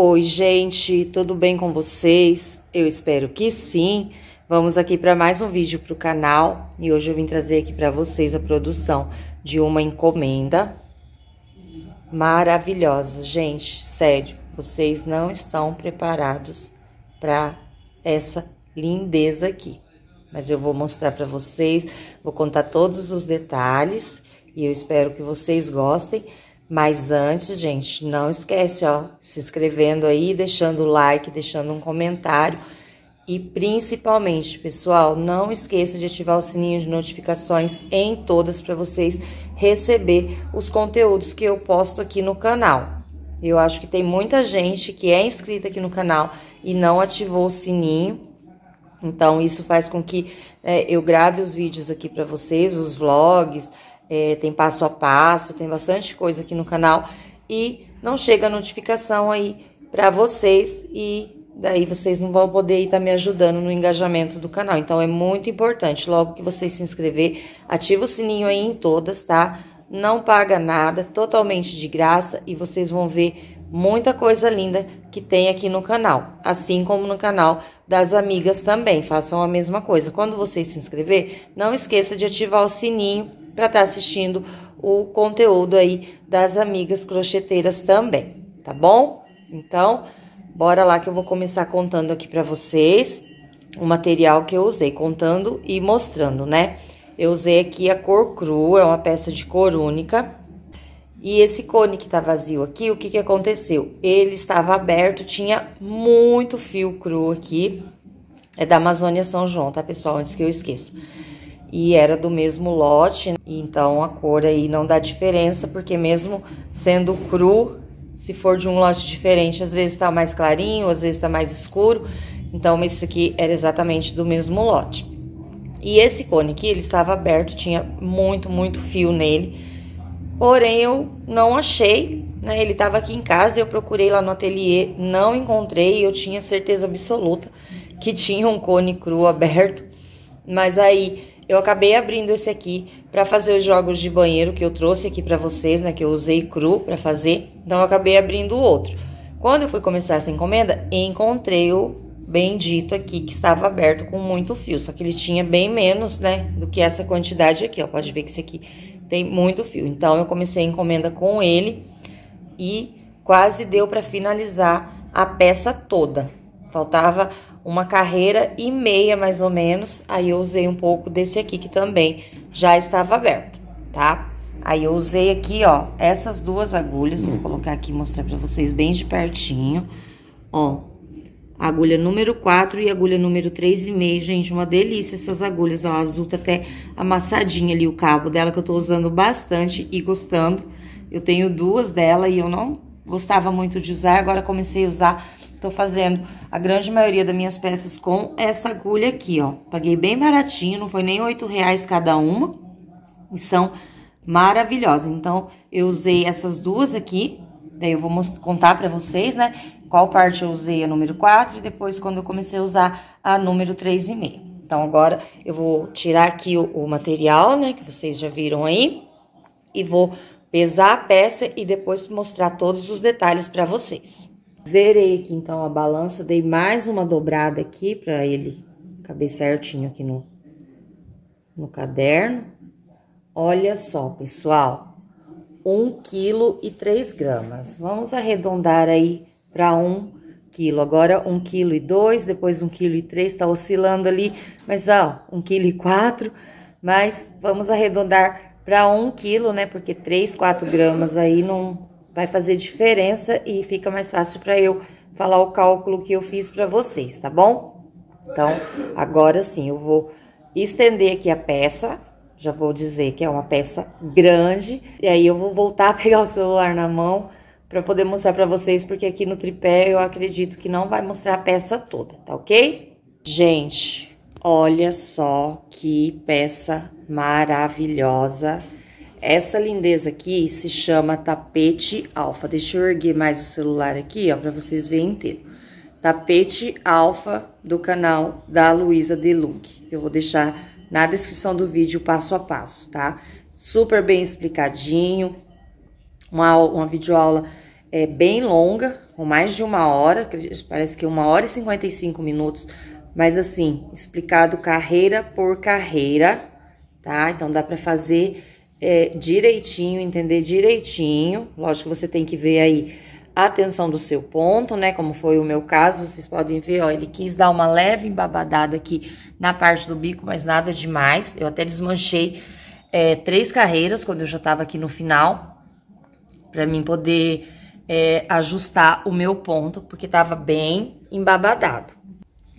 Oi, gente, tudo bem com vocês? Eu espero que sim. Vamos aqui para mais um vídeo para o canal e hoje eu vim trazer aqui para vocês a produção de uma encomenda maravilhosa. Gente, sério, vocês não estão preparados para essa lindeza aqui. Mas eu vou mostrar para vocês, vou contar todos os detalhes e eu espero que vocês gostem. Mas antes, gente, não esquece, ó, se inscrevendo aí, deixando o like, deixando um comentário. E principalmente, pessoal, não esqueça de ativar o sininho de notificações em todas para vocês receber os conteúdos que eu posto aqui no canal. Eu acho que tem muita gente que é inscrita aqui no canal e não ativou o sininho. Então, isso faz com que é, eu grave os vídeos aqui para vocês, os vlogs, é, tem passo a passo, tem bastante coisa aqui no canal e não chega a notificação aí para vocês e daí vocês não vão poder estar tá me ajudando no engajamento do canal. Então é muito importante logo que vocês se inscrever, ativa o sininho aí em todas, tá? Não paga nada, totalmente de graça e vocês vão ver muita coisa linda que tem aqui no canal, assim como no canal das amigas também. Façam a mesma coisa. Quando vocês se inscrever, não esqueça de ativar o sininho para estar tá assistindo o conteúdo aí das amigas crocheteiras também, tá bom? Então, bora lá que eu vou começar contando aqui para vocês o material que eu usei, contando e mostrando, né? Eu usei aqui a cor cru, é uma peça de cor única. E esse cone que tá vazio aqui, o que que aconteceu? Ele estava aberto, tinha muito fio cru aqui. É da Amazônia São João, tá, pessoal? Antes que eu esqueça e era do mesmo lote, então a cor aí não dá diferença, porque mesmo sendo cru, se for de um lote diferente, às vezes está mais clarinho, às vezes está mais escuro. Então esse aqui era exatamente do mesmo lote. E esse cone aqui, ele estava aberto, tinha muito, muito fio nele. Porém, eu não achei, né? Ele estava aqui em casa, eu procurei lá no ateliê, não encontrei, eu tinha certeza absoluta que tinha um cone cru aberto. Mas aí eu acabei abrindo esse aqui para fazer os jogos de banheiro que eu trouxe aqui para vocês, né? Que eu usei cru para fazer. Então, eu acabei abrindo o outro. Quando eu fui começar essa encomenda, encontrei o bendito aqui que estava aberto com muito fio. Só que ele tinha bem menos, né? Do que essa quantidade aqui, ó. Pode ver que esse aqui tem muito fio. Então, eu comecei a encomenda com ele e quase deu para finalizar a peça toda. Faltava uma carreira e meia mais ou menos. Aí eu usei um pouco desse aqui que também já estava aberto, tá? Aí eu usei aqui, ó, essas duas agulhas, vou colocar aqui e mostrar pra vocês bem de pertinho, ó. Agulha número 4 e agulha número 3,5, gente, uma delícia essas agulhas, ó, azul tá até amassadinha ali o cabo dela, que eu tô usando bastante e gostando. Eu tenho duas dela e eu não gostava muito de usar, agora comecei a usar Tô fazendo a grande maioria das minhas peças com essa agulha aqui, ó. Paguei bem baratinho, não foi nem oito reais cada uma. E são maravilhosas. Então, eu usei essas duas aqui. Daí eu vou contar pra vocês, né? Qual parte eu usei a número 4 e depois quando eu comecei a usar a número 3,5. Então, agora eu vou tirar aqui o, o material, né? Que vocês já viram aí. E vou pesar a peça e depois mostrar todos os detalhes pra vocês. Zerei aqui, então, a balança. Dei mais uma dobrada aqui pra ele caber certinho aqui no, no caderno. Olha só, pessoal. 1 kg e 3 gramas. Vamos arredondar aí para 1 kg. Agora 1 kg e 2, depois 1 kg e 3, tá oscilando ali, mas ó, 1 kg e 4, mas vamos arredondar para 1 kg, né? Porque 3, 4 gramas aí não vai fazer diferença e fica mais fácil para eu falar o cálculo que eu fiz para vocês, tá bom? Então, agora sim, eu vou estender aqui a peça, já vou dizer que é uma peça grande, e aí eu vou voltar a pegar o celular na mão para poder mostrar para vocês, porque aqui no tripé eu acredito que não vai mostrar a peça toda, tá ok? Gente, olha só que peça maravilhosa! Essa lindeza aqui se chama tapete alfa. Deixa eu erguer mais o celular aqui, ó, pra vocês verem inteiro. Tapete alfa do canal da Luísa Delung. Eu vou deixar na descrição do vídeo passo a passo, tá? Super bem explicadinho. Uma, uma videoaula é, bem longa, com mais de uma hora, parece que é uma hora e cinquenta e cinco minutos, mas assim, explicado carreira por carreira, tá? Então dá pra fazer é, direitinho, entender direitinho. Lógico que você tem que ver aí a atenção do seu ponto, né? Como foi o meu caso, vocês podem ver, ó, ele quis dar uma leve embabadada aqui na parte do bico, mas nada demais. Eu até desmanchei é, três carreiras quando eu já tava aqui no final, pra mim poder é, ajustar o meu ponto, porque tava bem embabadado.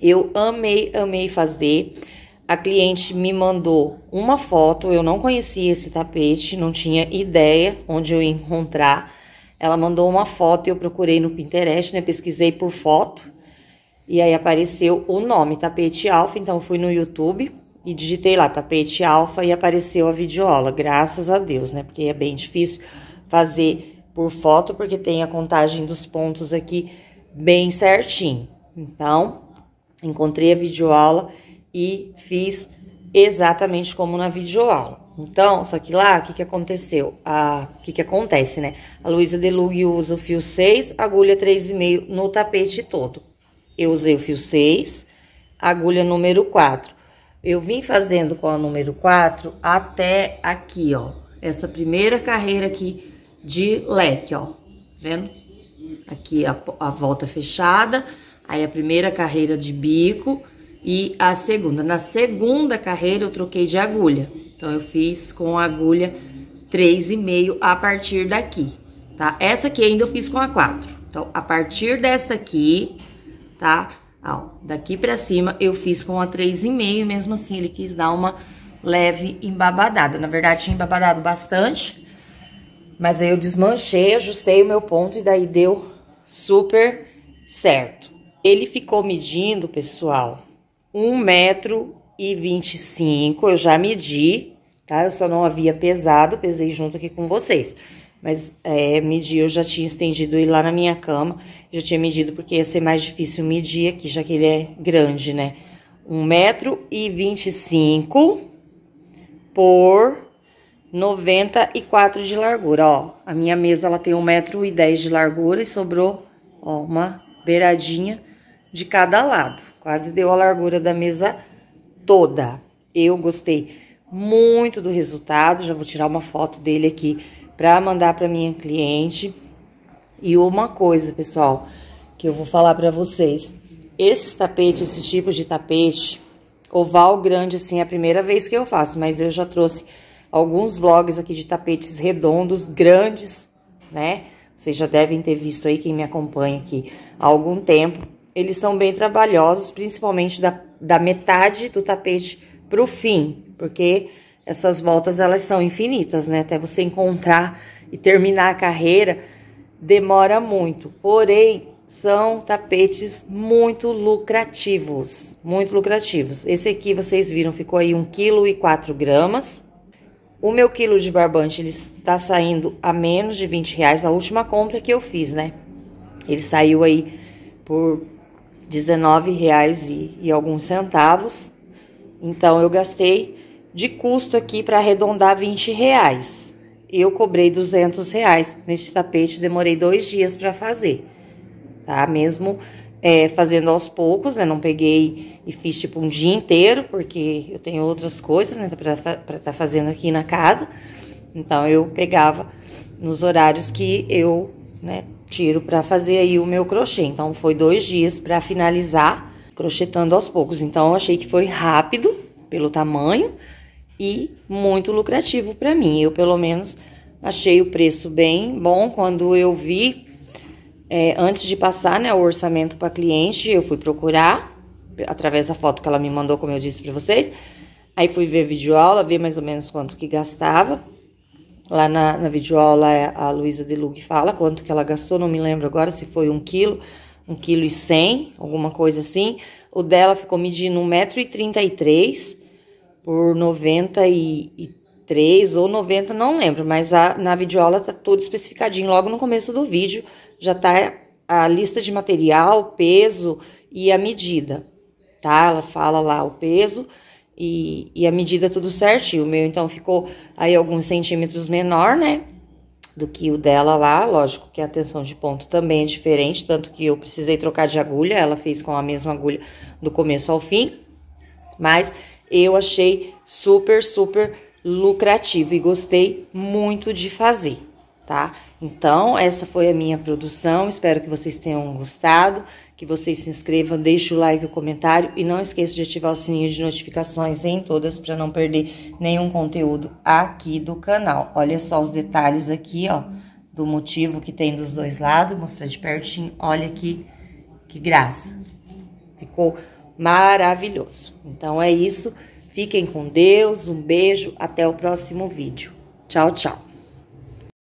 Eu amei, amei fazer. A cliente me mandou uma foto, eu não conhecia esse tapete, não tinha ideia onde eu ia encontrar. Ela mandou uma foto e eu procurei no Pinterest, né? Pesquisei por foto. E aí apareceu o nome, tapete alfa, então fui no YouTube e digitei lá tapete alfa e apareceu a videoaula, graças a Deus, né? Porque é bem difícil fazer por foto, porque tem a contagem dos pontos aqui bem certinho. Então, encontrei a videoaula e fiz exatamente como na videoaula. Então, só que lá, o que, que aconteceu? O que, que acontece, né? A Luísa Delug usa o fio 6, agulha 3,5 no tapete todo. Eu usei o fio 6, agulha número 4. Eu vim fazendo com a número 4 até aqui, ó. Essa primeira carreira aqui de leque, ó. Tá vendo? Aqui a, a volta fechada, aí a primeira carreira de bico e a segunda. Na segunda carreira eu troquei de agulha. Então eu fiz com a agulha 3,5 a partir daqui, tá? Essa aqui ainda eu fiz com a 4. Então a partir desta aqui, tá? Ó, daqui pra cima eu fiz com a 3,5, mesmo assim ele quis dar uma leve embabadada. Na verdade tinha embabadado bastante, mas aí eu desmanchei, ajustei o meu ponto e daí deu super certo. Ele ficou medindo, pessoal, um metro e vinte e cinco, eu já medi, tá? Eu só não havia pesado, pesei junto aqui com vocês. Mas é, medi, eu já tinha estendido ele lá na minha cama, já tinha medido porque ia ser mais difícil medir aqui, já que ele é grande, né? Um metro e vinte e cinco por 94 de largura, ó. A minha mesa, ela tem 1,10m de largura e sobrou, ó, uma beiradinha de cada lado. Quase deu a largura da mesa toda. Eu gostei muito do resultado, já vou tirar uma foto dele aqui para mandar para minha cliente. E uma coisa, pessoal, que eu vou falar para vocês. Esses tapetes, esses tipos de tapete, oval grande assim, é a primeira vez que eu faço, mas eu já trouxe alguns vlogs aqui de tapetes redondos, grandes, né? Vocês já devem ter visto aí quem me acompanha aqui há algum tempo. Eles são bem trabalhosos, principalmente da, da metade do tapete pro fim, porque essas voltas elas são infinitas, né? Até você encontrar e terminar a carreira demora muito. Porém, são tapetes muito lucrativos, muito lucrativos. Esse aqui vocês viram, ficou aí 1 kg e gramas. O meu quilo de barbante ele está saindo a menos de 20 reais a última compra que eu fiz, né? Ele saiu aí por R$19,00 e, e alguns centavos. Então eu gastei de custo aqui para arredondar 20 reais. Eu cobrei R$200,00 reais neste tapete, demorei dois dias para fazer, tá? Mesmo é, fazendo aos poucos, né? Não peguei e fiz tipo um dia inteiro, porque eu tenho outras coisas, né? Para estar tá fazendo aqui na casa. Então eu pegava nos horários que eu, né? tiro para fazer aí o meu crochê. Então foi dois dias para finalizar, crochetando aos poucos. Então eu achei que foi rápido pelo tamanho e muito lucrativo para mim. Eu pelo menos achei o preço bem bom quando eu vi é, antes de passar né, o orçamento para cliente, eu fui procurar através da foto que ela me mandou, como eu disse para vocês. Aí fui ver vídeo aula, ver mais ou menos quanto que gastava. Lá na, na videoaula é, a Luísa Delug fala quanto que ela gastou, não me lembro agora se foi um quilo, um quilo e cem, alguma coisa assim. O dela ficou medindo 1,33m por 93 ou 90, não lembro, mas a, na videoaula tá tudo especificadinho. Logo no começo do vídeo já tá a lista de material, peso e a medida, tá? Ela fala lá o peso, e, e a medida é tudo certinho. O meu, então, ficou aí alguns centímetros menor, né? Do que o dela lá. Lógico que a tensão de ponto também é diferente, tanto que eu precisei trocar de agulha. Ela fez com a mesma agulha do começo ao fim. Mas eu achei super, super lucrativo e gostei muito de fazer, tá? Então, essa foi a minha produção. Espero que vocês tenham gostado que vocês se inscrevam, deixem o like e o comentário e não esqueça de ativar o sininho de notificações em todas para não perder nenhum conteúdo aqui do canal. Olha só os detalhes aqui, ó, do motivo que tem dos dois lados, mostrar de pertinho. Olha aqui que graça. Ficou maravilhoso. Então é isso. Fiquem com Deus, um beijo, até o próximo vídeo. Tchau, tchau.